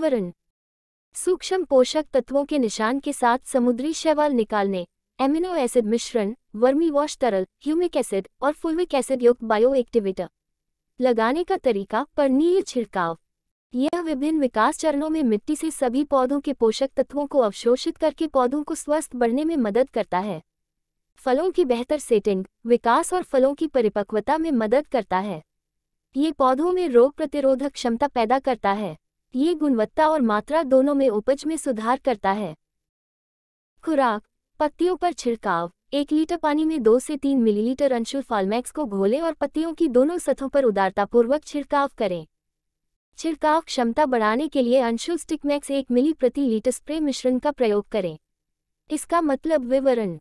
त्वरण सूक्ष्म पोषक तत्वों के निशान के साथ समुद्री शैवाल निकालने एमिनो एसिड मिश्रण वर्मी वॉश तरल ह्यूमिक एसिड और फुलविक एसिड युक्त बायो एक्टिवेटर लगाने का तरीका परणीय छिड़काव यह विभिन्न विकास चरणों में मिट्टी से सभी पौधों के पोषक तत्वों को अवशोषित करके पौधों को स्वस्थ बढ़ने में मदद करता है फलों की बेहतर सेटिंग विकास और फलों की परिपक्वता में मदद करता है ये पौधों में रोग प्रतिरोधक क्षमता पैदा करता है ये गुणवत्ता और मात्रा दोनों में उपज में सुधार करता है खुराक पत्तियों पर छिड़काव एक लीटर पानी में दो से तीन मिलीलीटर अंशुल फॉलमैक्स को घोलें और पत्तियों की दोनों सतहों पर उदारतापूर्वक छिड़काव करें छिड़काव क्षमता बढ़ाने के लिए अंशुल स्टिकमैक्स एक मिली प्रति लीटर स्प्रे मिश्रण का प्रयोग करें इसका मतलब विवरण